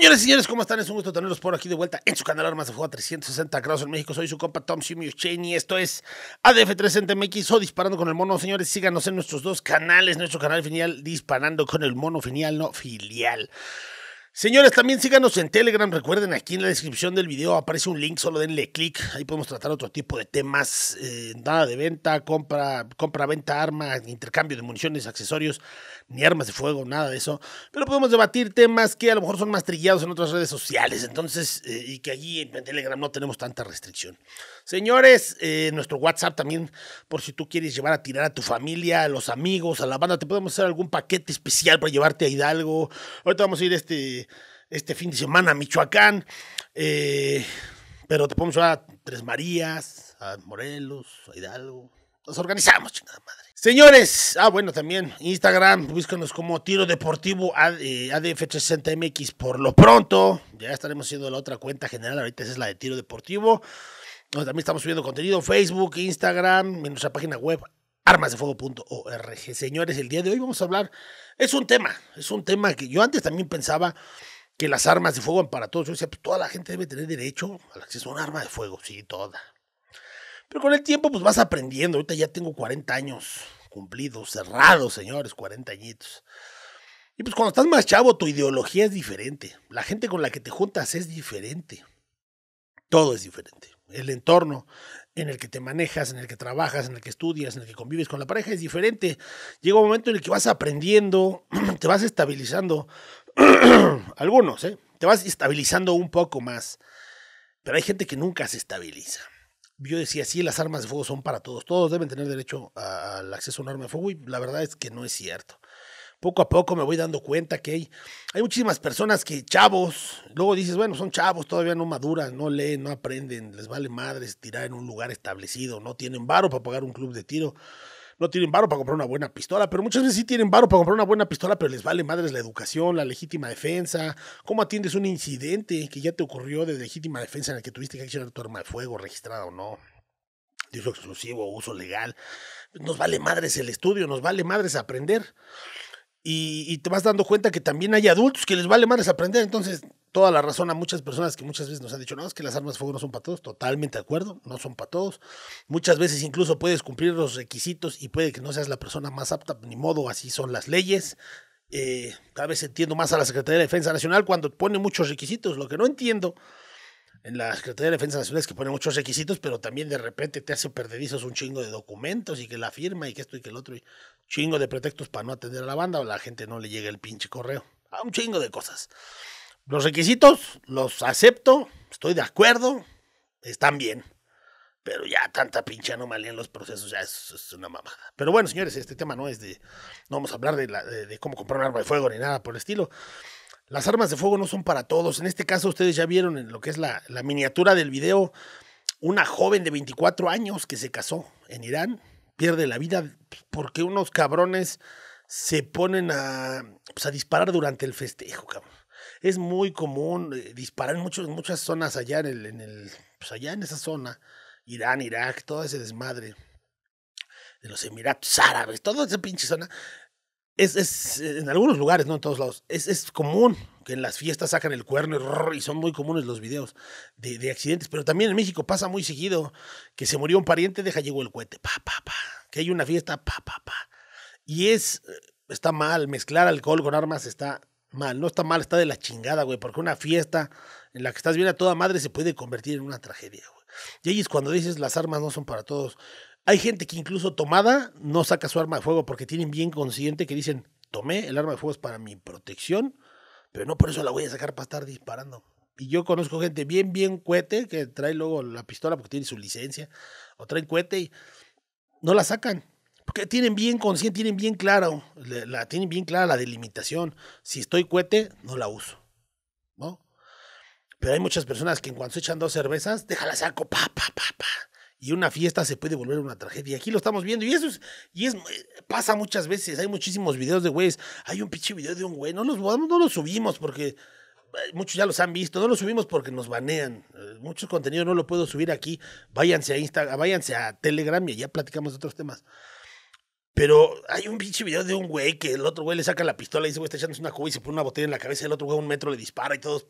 Señores y señores, ¿cómo están? Es un gusto tenerlos por aquí de vuelta en su canal Armas de Fuego a 360 grados en México. Soy su compa Tom Simio y esto es ADF360MX o Disparando con el Mono. Señores, síganos en nuestros dos canales, nuestro canal final Disparando con el Mono final no filial. Señores, también síganos en Telegram. Recuerden, aquí en la descripción del video aparece un link, solo denle clic. Ahí podemos tratar otro tipo de temas, eh, nada de venta, compra, compra, venta, armas intercambio de municiones, accesorios ni armas de fuego, nada de eso. Pero podemos debatir temas que a lo mejor son más trillados en otras redes sociales. Entonces, eh, y que allí en Telegram no tenemos tanta restricción. Señores, eh, nuestro WhatsApp también, por si tú quieres llevar a tirar a tu familia, a los amigos, a la banda, te podemos hacer algún paquete especial para llevarte a Hidalgo. Ahorita vamos a ir este, este fin de semana a Michoacán. Eh, pero te podemos llevar a Tres Marías, a Morelos, a Hidalgo. Nos organizamos, chingada madre. Señores, ah bueno, también Instagram, búscanos como Tiro Deportivo adf 60 mx por lo pronto. Ya estaremos haciendo la otra cuenta general, ahorita es la de Tiro Deportivo. también estamos subiendo contenido Facebook, Instagram, en nuestra página web armasdefuego.org. Señores, el día de hoy vamos a hablar, es un tema, es un tema que yo antes también pensaba que las armas de fuego eran para todos. Yo decía, pues toda la gente debe tener derecho al acceso a un arma de fuego, sí, toda, pero con el tiempo, pues vas aprendiendo. Ahorita ya tengo 40 años cumplidos, cerrados, señores, 40 añitos. Y pues cuando estás más chavo, tu ideología es diferente. La gente con la que te juntas es diferente. Todo es diferente. El entorno en el que te manejas, en el que trabajas, en el que estudias, en el que convives con la pareja es diferente. Llega un momento en el que vas aprendiendo, te vas estabilizando. Algunos, ¿eh? Te vas estabilizando un poco más. Pero hay gente que nunca se estabiliza yo decía, sí, las armas de fuego son para todos, todos deben tener derecho al acceso a un arma de fuego y la verdad es que no es cierto. Poco a poco me voy dando cuenta que hay, muchísimas personas que, chavos, luego dices, bueno, son chavos, todavía no maduran, no leen, no aprenden, les vale madres tirar en un lugar establecido, no tienen varo para pagar un club de tiro no tienen barro para comprar una buena pistola, pero muchas veces sí tienen barro para comprar una buena pistola, pero les vale madres la educación, la legítima defensa, cómo atiendes un incidente que ya te ocurrió de legítima defensa en el que tuviste que accionar tu arma de fuego, registrada o no, de uso exclusivo, uso legal. Nos vale madres el estudio, nos vale madres aprender. Y, y, te vas dando cuenta que también hay adultos que les vale madres aprender. Entonces, toda la razón a muchas personas que muchas veces nos han dicho, no, es que las armas de fuego no son para todos, totalmente de acuerdo, no son para todos. Muchas veces incluso puedes cumplir los requisitos y puede que no seas la persona más apta, ni modo, así son las leyes. cada eh, vez entiendo más a la Secretaría de Defensa Nacional cuando pone muchos requisitos, lo que no entiendo en la Secretaría de Defensa Nacional es que pone muchos requisitos, pero también de repente te hace perdedizos un chingo de documentos y que la firma y que esto y que el otro, y chingo de pretextos para no atender a la banda o la gente no le llega el pinche correo. A ah, un chingo de cosas. Los requisitos los acepto, estoy de acuerdo, están bien. Pero ya tanta pinche anomalía en los procesos, ya es, una mamada. Pero bueno, señores, este tema no es de. No vamos a hablar de, cómo comprar un arma de fuego ni nada por el estilo. Las armas de fuego no son para todos. En este caso, ustedes ya vieron en lo que es la, miniatura del video una joven de 24 años que se casó en Irán pierde la vida porque unos cabrones se ponen a, pues, a disparar durante el festejo, cabrón es muy común eh, disparar en, muchas zonas allá en el, pues allá en esa zona, Irán, Irak, todo ese desmadre de los Emiratos Árabes, toda esa pinche zona. Es, eh, en algunos lugares, no en todos lados, es, común que en las fiestas sacan el cuerno y, son muy comunes los videos de, accidentes, pero también en México pasa muy seguido que se murió un pariente, deja llegó el cohete, pa, pa, pa, que hay una fiesta, pa, pa, pa. Y es, eh, está mal, mezclar alcohol con armas está mal, no está mal, está de la chingada, güey, porque una fiesta en la que estás bien a toda madre se puede convertir en una tragedia, güey. Y ahí es cuando dices las armas no son para todos. Hay gente que incluso tomada no saca su arma de fuego porque tienen bien consciente que dicen, tomé, el arma de fuego es para mi protección, pero no por eso la voy a sacar para estar disparando. Y yo conozco gente bien, bien cohete que trae luego la pistola porque tiene su licencia, o traen cohete y no la sacan porque tienen bien consciente, tienen bien claro, la, tienen bien clara la delimitación. Si estoy cuete, no la uso. ¿No? Pero hay muchas personas que en cuanto echan dos cervezas, déjala saco, pa, pa, pa, pa. Y una fiesta se puede volver una tragedia. Aquí lo estamos viendo. Y eso y es, pasa muchas veces. Hay muchísimos videos de güeyes. Hay un pinche video de un güey. No los, no los subimos porque eh, muchos ya los han visto, no los subimos porque nos banean. Eh, muchos contenidos no lo puedo subir aquí. Váyanse a Instagram, váyanse a Telegram y ya platicamos de otros temas. Pero hay un pinche video de un güey que el otro güey le saca la pistola y dice, güey, está echándose una cuba y se pone una botella en la cabeza. Y el otro güey a un metro le dispara y todos.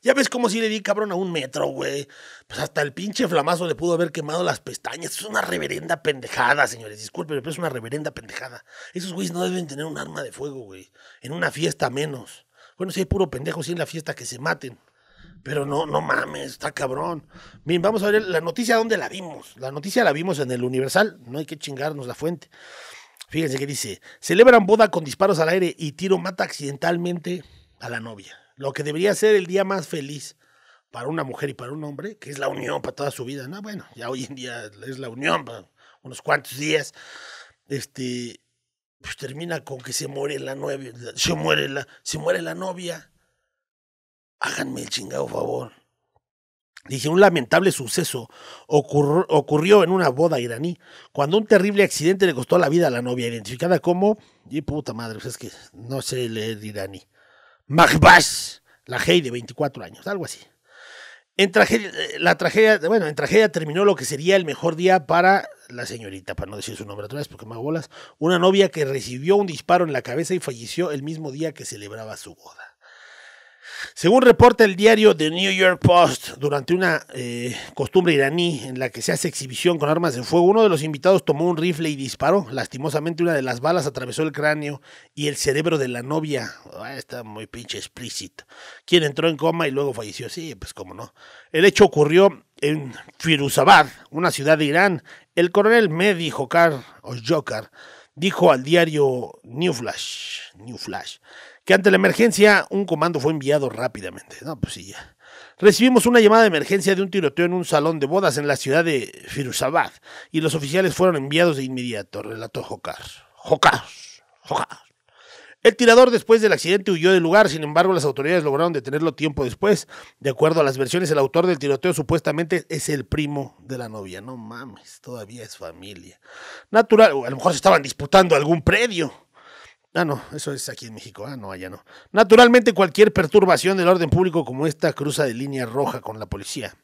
ya ves cómo si le di cabrón a un metro, güey. Pues hasta el pinche flamazo le pudo haber quemado las pestañas. Es una reverenda pendejada, señores. Disculpen, pero es una reverenda pendejada. Esos güeyes no deben tener un arma de fuego, güey. En una fiesta menos. Bueno, si hay puro pendejo, si en la fiesta que se maten. Pero no, no mames, está cabrón. Bien, vamos a ver la noticia, ¿dónde la vimos? La noticia la vimos en el Universal, no hay que chingarnos la fuente. Fíjense que dice, celebran boda con disparos al aire y tiro mata accidentalmente a la novia. Lo que debería ser el día más feliz para una mujer y para un hombre, que es la unión para toda su vida. No, bueno, ya hoy en día es la unión para unos cuantos días. Este, pues termina con que se muere la novia, se muere la, se muere la novia. Háganme el chingado favor. Dice, un lamentable suceso ocurrió en una boda iraní, cuando un terrible accidente le costó la vida a la novia, identificada como, y puta madre, pues es que no sé leer iraní, Mahbash, la Hey de 24 años, algo así. En tragedia, eh, la tragedia, bueno, en tragedia terminó lo que sería el mejor día para la señorita, para no decir su nombre vez porque me hago bolas, una novia que recibió un disparo en la cabeza y falleció el mismo día que celebraba su boda. Según reporta el diario The New York Post, durante una eh, costumbre iraní en la que se hace exhibición con armas de fuego, uno de los invitados tomó un rifle y disparó. Lastimosamente una de las balas atravesó el cráneo y el cerebro de la novia. Ah, está muy pinche explícito. Quien entró en coma y luego falleció. Sí, pues cómo no. El hecho ocurrió en Firuzabad, una ciudad de Irán. El coronel Mehdi Jokar, o Jokar, dijo al diario New Flash, New Flash que ante la emergencia un comando fue enviado rápidamente. No, pues sí, ya. Recibimos una llamada de emergencia de un tiroteo en un salón de bodas en la ciudad de Firuzabad y los oficiales fueron enviados de inmediato, relató Jocar. Jokar, Jokar. El tirador después del accidente huyó del lugar, sin embargo las autoridades lograron detenerlo tiempo después. De acuerdo a las versiones, el autor del tiroteo supuestamente es el primo de la novia. No mames, todavía es familia. Natural, a lo mejor se estaban disputando algún predio. Ah, no, eso es aquí en México. Ah, no, allá no. Naturalmente, cualquier perturbación del orden público como esta cruza de línea roja con la policía.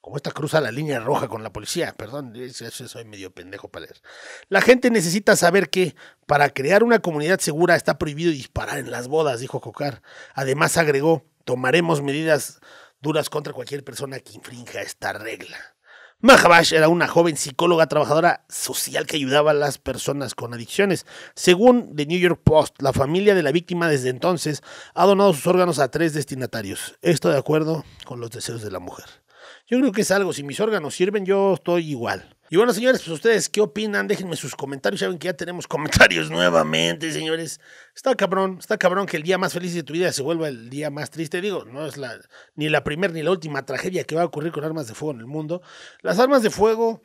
Como esta cruza la línea roja con la policía. Perdón, soy medio pendejo para leer. La gente necesita saber que para crear una comunidad segura está prohibido disparar en las bodas, dijo Cocar. Además agregó, tomaremos medidas duras contra cualquier persona que infrinja esta regla. Mahabash era una joven psicóloga trabajadora social que ayudaba a las personas con adicciones. Según The New York Post, la familia de la víctima desde entonces ha donado sus órganos a tres destinatarios. Esto de acuerdo con los deseos de la mujer. Yo creo que es algo, si mis órganos sirven, yo estoy igual. Y bueno, señores, pues ustedes, ¿qué opinan? Déjenme sus comentarios. Saben que ya tenemos comentarios nuevamente, señores. Está cabrón, está cabrón que el día más feliz de tu vida se vuelva el día más triste. Digo, no es la, ni la primera ni la última tragedia que va a ocurrir con armas de fuego en el mundo. Las armas de fuego,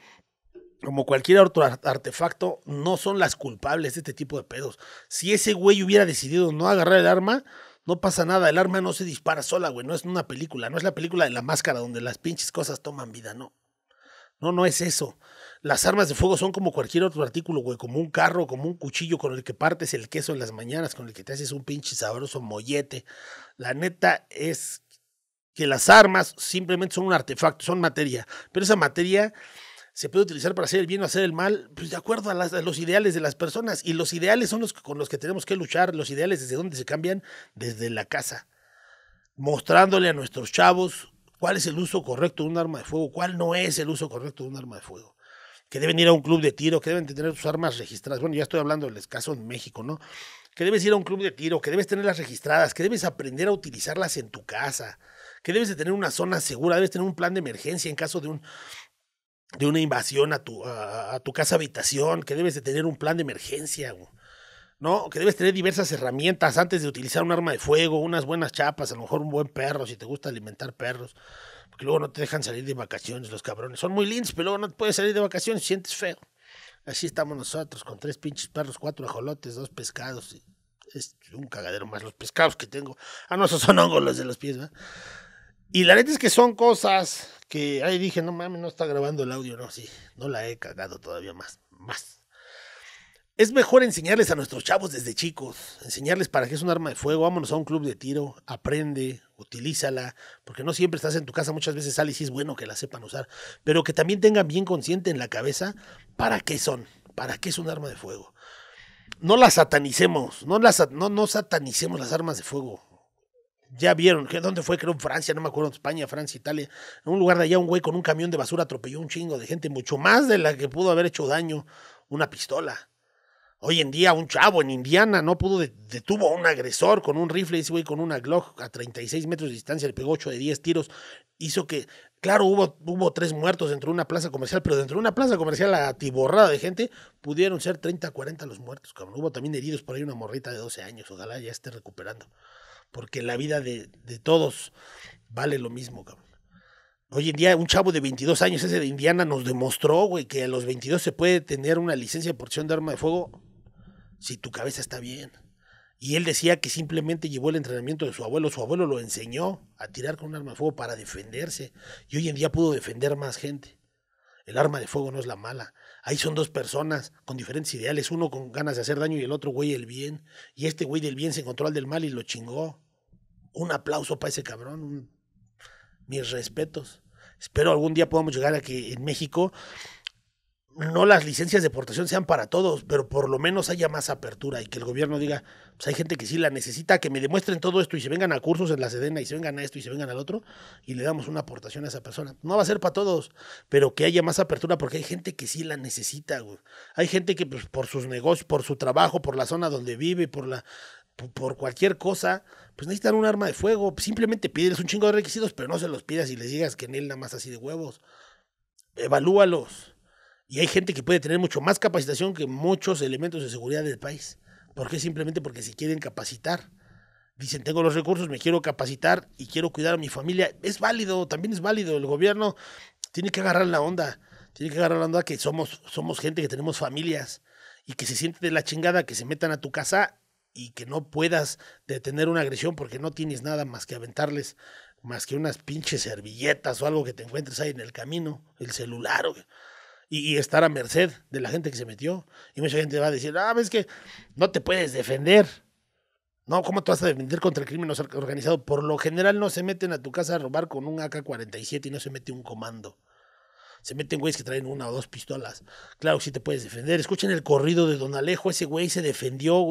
como cualquier otro artefacto, no son las culpables de este tipo de pedos. Si ese güey hubiera decidido no agarrar el arma, no pasa nada, el arma no se dispara sola, güey, no es una película, no es la película de la máscara donde las pinches cosas toman vida, no. No, no es eso. Las armas de fuego son como cualquier otro artículo, güey, como un carro, como un cuchillo con el que partes el queso en las mañanas, con el que te haces un pinche sabroso mollete. La neta es que las armas simplemente son un artefacto, son materia, pero esa materia se puede utilizar para hacer el bien o hacer el mal, pues de acuerdo a, los ideales de las personas, y los ideales son los con los que tenemos que luchar, los ideales desde donde se cambian, desde la casa, mostrándole a nuestros chavos cuál es el uso correcto de un arma de fuego, cuál no es el uso correcto de un arma de fuego. Que deben ir a un club de tiro, que deben tener sus armas registradas. Bueno, ya estoy hablando del escaso en México, ¿no? Que debes ir a un club de tiro, que debes tenerlas registradas, que debes aprender a utilizarlas en tu casa, que debes de tener una zona segura, debes tener un plan de emergencia en caso de un de una invasión a tu, tu casa habitación, que debes de tener un plan de emergencia. Güey ¿no? Que debes tener diversas herramientas antes de utilizar un arma de fuego, unas buenas chapas, a lo mejor un buen perro, si te gusta alimentar perros, porque luego no te dejan salir de vacaciones los cabrones. Son muy lindos, pero luego no te puedes salir de vacaciones, sientes feo. Así estamos nosotros, con tres pinches perros, cuatro ajolotes, dos pescados. Y es un cagadero más los pescados que tengo. Ah, no, esos son hongos los de los pies, ¿verdad? Y la neta es que son cosas que, ahí dije, no mames, no está grabando el audio, no, sí, no la he cagado todavía más, más. Es mejor enseñarles a nuestros chavos desde chicos, enseñarles para qué es un arma de fuego, vámonos a un club de tiro, aprende, utilízala, porque no siempre estás en tu casa, muchas veces sales y es bueno que la sepan usar, pero que también tengan bien consciente en la cabeza para qué son, para qué es un arma de fuego. No la satanicemos, no, la, no, no satanicemos las armas de fuego, ya vieron, ¿dónde fue? Creo en Francia, no me acuerdo, España, Francia, Italia. En un lugar de allá, un güey con un camión de basura atropelló un chingo de gente, mucho más de la que pudo haber hecho daño una pistola. Hoy en día un chavo en Indiana no pudo, detuvo a un agresor con un rifle, ese güey con una Glock a 36 metros de distancia, le pegó 8 de 10 tiros, hizo que, claro, hubo, hubo tres muertos dentro de una plaza comercial, pero dentro de una plaza comercial atiborrada de gente, pudieron ser 30, 40 los muertos, cabrón. Hubo también heridos por ahí una morrita de 12 años, ojalá ya esté recuperando, porque la vida de, de todos vale lo mismo, cabrón. Hoy en día un chavo de 22 años, ese de Indiana, nos demostró, güey, que a los 22 se puede tener una licencia de porción de arma de fuego si tu cabeza está bien. Y él decía que simplemente llevó el entrenamiento de su abuelo. Su abuelo lo enseñó a tirar con un arma de fuego para defenderse. Y hoy en día pudo defender más gente. El arma de fuego no es la mala. Ahí son dos personas con diferentes ideales. Uno con ganas de hacer daño y el otro güey el bien. Y este güey del bien se encontró al del mal y lo chingó. Un aplauso para ese cabrón. Mis respetos. Espero algún día podamos llegar a que en México no las licencias de aportación sean para todos, pero por lo menos haya más apertura y que el gobierno diga, pues hay gente que sí la necesita, que me demuestren todo esto y se vengan a cursos en la Sedena y se vengan a esto y se vengan al otro y le damos una aportación a esa persona. No va a ser para todos, pero que haya más apertura porque hay gente que sí la necesita, Hay gente que pues, por sus negocios, por su trabajo, por la zona donde vive, por la por cualquier cosa, pues necesitan un arma de fuego. Simplemente pídeles un chingo de requisitos, pero no se los pidas y les digas que en él nada más así de huevos. Evalúalos y hay gente que puede tener mucho más capacitación que muchos elementos de seguridad del país. ¿Por qué? Simplemente porque se quieren capacitar. Dicen, tengo los recursos, me quiero capacitar y quiero cuidar a mi familia. Es válido, también es válido. El gobierno tiene que agarrar la onda. Tiene que agarrar la onda que somos, somos gente que tenemos familias y que se siente de la chingada que se metan a tu casa y que no puedas detener una agresión porque no tienes nada más que aventarles, más que unas pinches servilletas o algo que te encuentres ahí en el camino, el celular. O y, estar a merced de la gente que se metió. Y mucha gente va a decir, ah, ves que no te puedes defender. No, ¿cómo te vas a defender contra el crimen organizado? Por lo general no se meten a tu casa a robar con un AK-47 y no se mete un comando. Se meten güeyes que traen una o dos pistolas. Claro que sí te puedes defender. Escuchen el corrido de Don Alejo. Ese güey se defendió,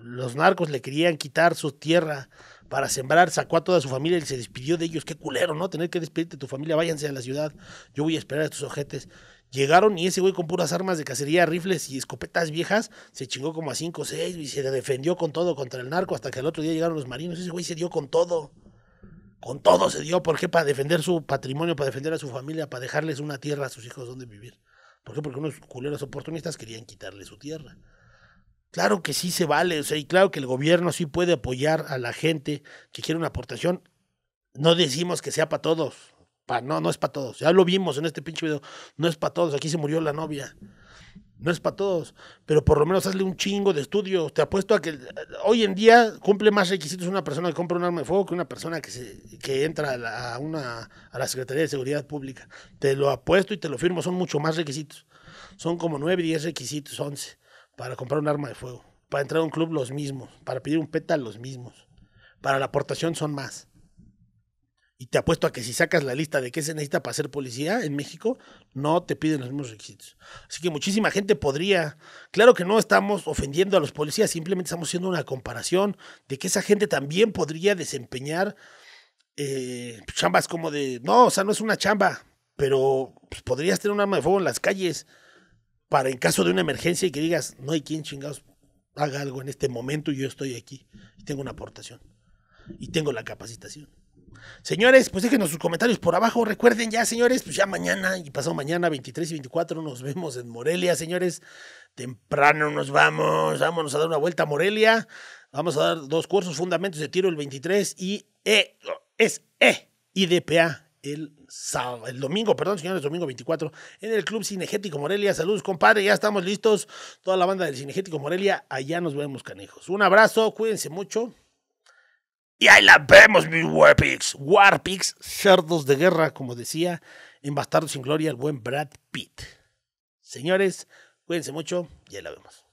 los narcos le querían quitar su tierra para sembrar, sacó a toda su familia y se despidió de ellos. Qué culero, ¿no? Tener que despedirte de tu familia, váyanse a la ciudad. Yo voy a esperar a tus ojetes. Llegaron y ese güey con puras armas de cacería, rifles y escopetas viejas, se chingó como a 5 o 6 y se defendió con todo contra el narco hasta que al otro día llegaron los marinos. Ese güey se dio con todo. Con todo se dio. ¿Por qué? Para defender su patrimonio, para defender a su familia, para dejarles una tierra a sus hijos donde vivir. ¿Por qué? Porque unos culeros oportunistas querían quitarle su tierra. Claro que sí se vale, o sea, y claro que el gobierno sí puede apoyar a la gente que quiere una aportación. No decimos que sea para todos, no, no es para todos. Ya lo vimos en este pinche video. No es para todos. Aquí se murió la novia. No es para todos. Pero por lo menos hazle un chingo de estudio. Te apuesto a que eh, hoy en día cumple más requisitos una persona que compra un arma de fuego que una persona que, se, entra a, la, a la Secretaría de Seguridad Pública. Te lo apuesto y te lo firmo. Son mucho más requisitos. Son como 9, 10 requisitos, 11 para comprar un arma de fuego. Para entrar a un club los mismos. Para pedir un PETA los mismos. Para la aportación son más. Y te apuesto a que si sacas la lista de qué se necesita para ser policía en México, no te piden los mismos requisitos. Así que muchísima gente podría. Claro que no estamos ofendiendo a los policías, simplemente estamos haciendo una comparación de que esa gente también podría desempeñar eh, chambas como de. No, o sea, no es una chamba, pero pues, podrías tener un arma de fuego en las calles para en caso de una emergencia y que digas, no hay quien chingados haga algo en este momento y yo estoy aquí y tengo una aportación y tengo la capacitación. Señores, pues déjenos sus comentarios por abajo. Recuerden ya, señores, pues ya mañana y pasado mañana, 23 y 24, nos vemos en Morelia, señores. Temprano nos vamos, vámonos a dar una vuelta a Morelia. Vamos a dar dos cursos, fundamentos de tiro el 23 y E, es E, eh, IDPA el el domingo, perdón, señores, domingo 24, en el Club Cinegético Morelia. Saludos, compadre, ya estamos listos. Toda la banda del Cinegético Morelia, allá nos vemos, canejos. Un abrazo, cuídense mucho. Y ahí la vemos, mis Warpigs. Warpix, cerdos de guerra, como decía en Bastardos sin Gloria el buen Brad Pitt. Señores, cuídense mucho y ahí la vemos.